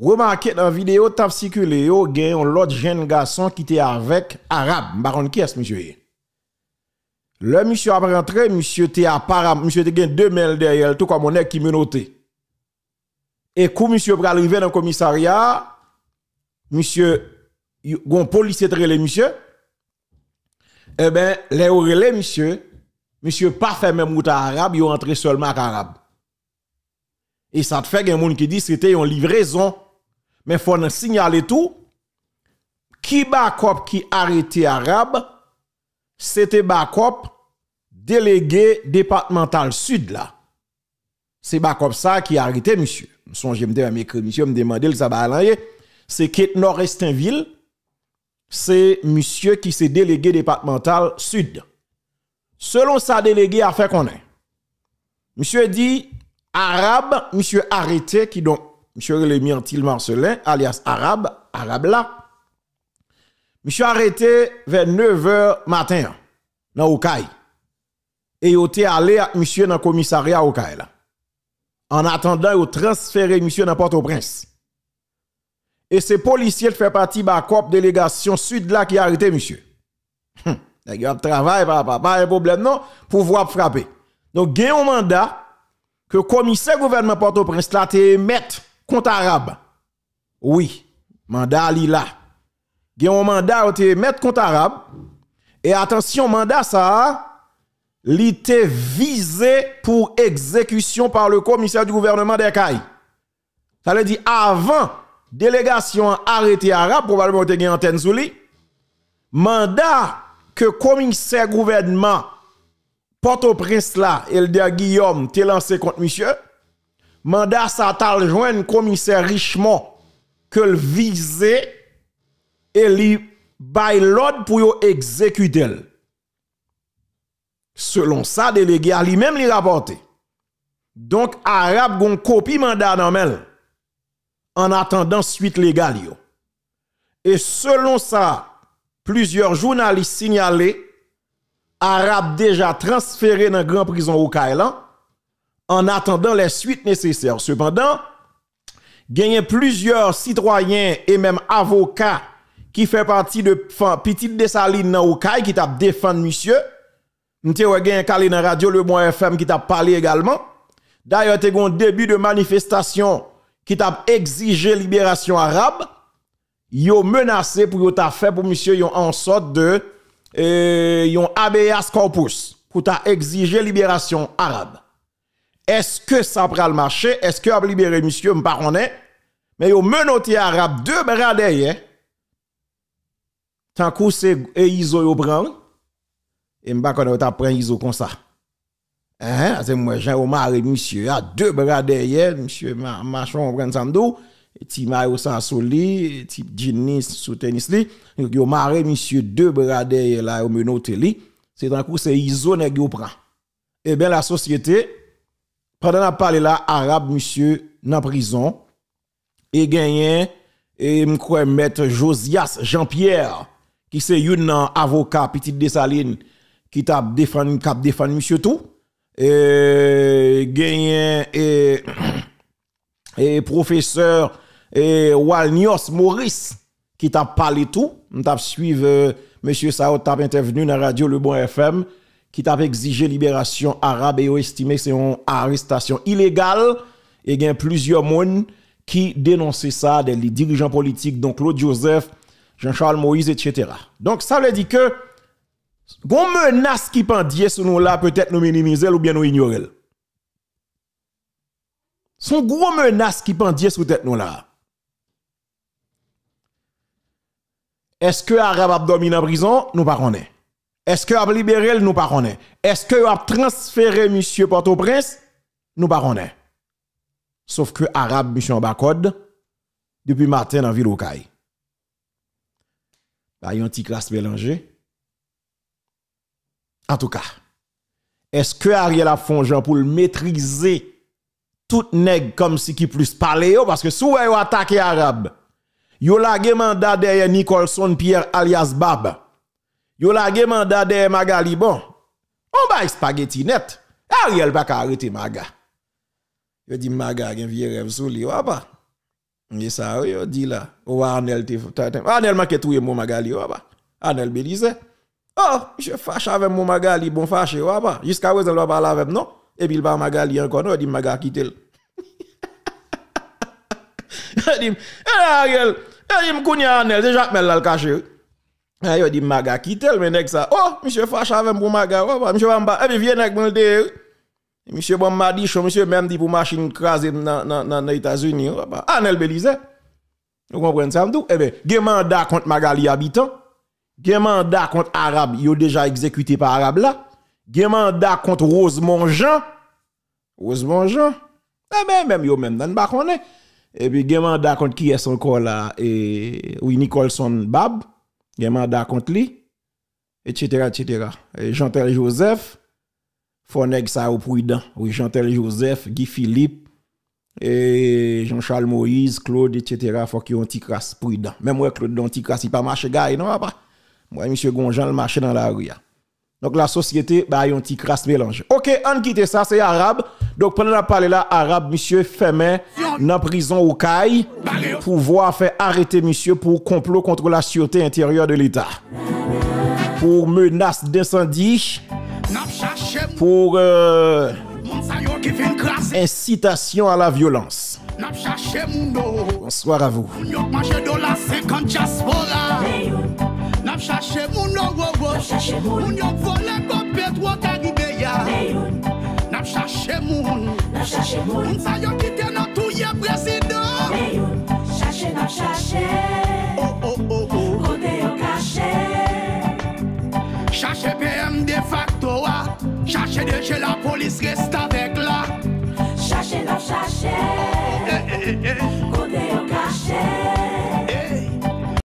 Remarquez dans la vidéo, tap circulé, yo, gen l'autre jeune garçon qui était avec Arabe. Baron qui est monsieur? Le monsieur a rentré, monsieur était apparemment, monsieur était deux mails derrière, tout comme on est qui noté. Et quand monsieur est arriver dans le commissariat, monsieur, gon policier les monsieur, eh ben, les relais monsieur, monsieur pas fait même route à arabe, il rentré seulement à arabe. Et ça te fait un monde qui dit c'était une livraison mais faut nous signaler tout. Qui Bakop qui arrêté arabe, c'était Bakop délégué départemental sud là. C'est Bakop ça qui a arrêté monsieur. Je me dire m'écrire, monsieur me demander le c'est Nord C'est monsieur qui s'est délégué départemental sud. Selon sa délégué à faire qu'on est. Monsieur dit arabe, monsieur arrêté qui donc Monsieur Rémi myrtil Marcelin, alias Arabe, Arabe là. Monsieur arrêté vers 9h matin dans Okaï. Et il était allé à monsieur dans le commissariat Okaï là. En attendant, il transféré monsieur dans Port-au-Prince. Et ces policiers fait partie de la délégation sud là qui a arrêté monsieur. Hum, a un travail, pas un problème non, Pour pouvoir frapper. Donc, il y a un mandat que le commissaire gouvernement Port-au-Prince là te mettre compte arabe. Oui, mandat li là. Gen mandat ou te mettre compte arabe et attention mandat ça li te visé pour exécution par le commissaire du gouvernement de Ça veut dire avant délégation arrêtée arabe probablement te antenne Mandat que commissaire gouvernement porte au prince là, Elder Guillaume, te lancé contre monsieur mandat ça joint commissaire Richemont que le visé et lui by l'ordre pour exécuter. Selon ça, délégué à lui-même les rapporter. Donc, arabe gon copie mandat normal en attendant suite légale. Et selon ça, plusieurs journalistes signalés, arabe déjà transféré dans grande prison au Kailan en attendant les suites nécessaires. Cependant, gagner plusieurs citoyens et même avocats qui fait partie de petite Dessaline dans Okaï qui t'a défendu monsieur. M'te gagner gagné calé dans radio Le Bon FM qui t'a parlé également. D'ailleurs, t'es un début de manifestation qui t'a exigé libération arabe. Yo menacé pour yo t'a fait pour monsieur ont en sorte de euh, yon habeas corpus pour t'a exigé libération arabe. Est-ce que ça prend le marché? Est-ce que a libéré monsieur, m'paronné? Mais yo menoté arabe deux bras derrière. Hein? Tant que c'est Iso yo prend. Et m'pa connaît t'a prend Iso comme ça. Hein, c'est moi Jean Omar maré, monsieur a deux bras derrière, monsieur Machon prend Et Ti mayo sans soli, ti jeans sous tennis li, yo maré monsieur deux bras derrière là yo menoté li. C'est tant que c'est Iso nèg yo prend. Eh bien la société pendant la parlé là arabe monsieur dans prison et gagné et le maître Josias Jean-Pierre qui c'est un avocat petite Dessaline qui a défendu cap défendu monsieur tout et gagné et, et professeur et Walnios Maurice qui a parlé tout t'a suivre euh, monsieur Sao t'a intervenu dans radio Le Bon FM qui t'a exigé libération arabe et estimé c'est une arrestation illégale et il y a plusieurs personnes qui dénoncent ça des dirigeants politiques donc Claude Joseph, Jean-Charles Moïse etc. Donc ça veut dire que bon menace qui pendait sur nous là peut-être nous minimiser ou bien nous ignorer. Son gros menace qui pendait sur tête nous là. Est-ce que Arabe abdomine en prison? Nous ne pas. Est-ce que a libéré nous pas Est-ce que a transféré M. Port-au-Prince Nous pas Sauf que arabe M. Bakode, depuis matin dans ville Okaï. Bah, a yon petit classe mélangée. En tout cas, est-ce que Ariel a fongé pour le maîtriser tout nègre comme si qui plus parler parce que si yo attaqué arabe. Yo un mandat derrière Nicholson Pierre alias Bab. Yo la ge de Magali bon. On ba spaghetti net. Ariel pas ka arrêter Maga. Yo dit Maga gen vie rêve sous li, wapa. Mais ça yo dit là, ou Anel te Anel manke touye mon Magali wapa. Anel Belize. Oh, je fâche avec mon Magali, bon fâché pas Jusqu'à présent va parler avec non. Et puis il va Magali encore non, dit Maga quitte. Dit eh, Ariel, il me connaît Anel, déjà Mel l'a caché. Ah, yo dit maga tel mais nèg ça. Oh, monsieur fâche avec pour maga. Oh, monsieur Bamba, eh bien viens avec mon derrière. Monsieur bon m'a dit, monsieur même dit pour machine craser dans dans États-Unis. Ah, Anel Belize. Vous comprenez ça tout. Eh bien, gè mandat contre Magali habitant. Gè mandat contre arabe, yo déjà exécuté par arabe là. Gè mandat contre Rosemont Jean. Rosemont Jean. Eh bien, même yo même dans pas connait. Et puis gè mandat contre qui est encore là et oui Nicholson Bab il y a etc. Et Jean-Tel Joseph, Foneg ça au prudent. Oui, Jean-Tel Joseph, Guy Philippe, et Jean-Charles Moïse, Claude, etc. Faut qu'il y ait un petit crasse prudent. Même moi, Claude, un petit crasse, il pas marché, gars, non, papa. Moi, monsieur Gonjan, le marche dans la rue. Hein. Donc la société, bah, un petit crasse mélange. Ok, on quitte ça, c'est arabe. Donc pendant la parole arabe, monsieur femme, dans prison au CAI pouvoir faire arrêter monsieur pour complot contre la sûreté intérieure de l'État. Pour menace d'incendie. Pour euh, incitation à la violence. Bonsoir à vous. Moun nan chache moun Moun sa yo kite nan touye presido Me yon chache nan chache O oh, o oh, o oh, o Gote yo kache Chache PM de facto wa Chache de che la polis restave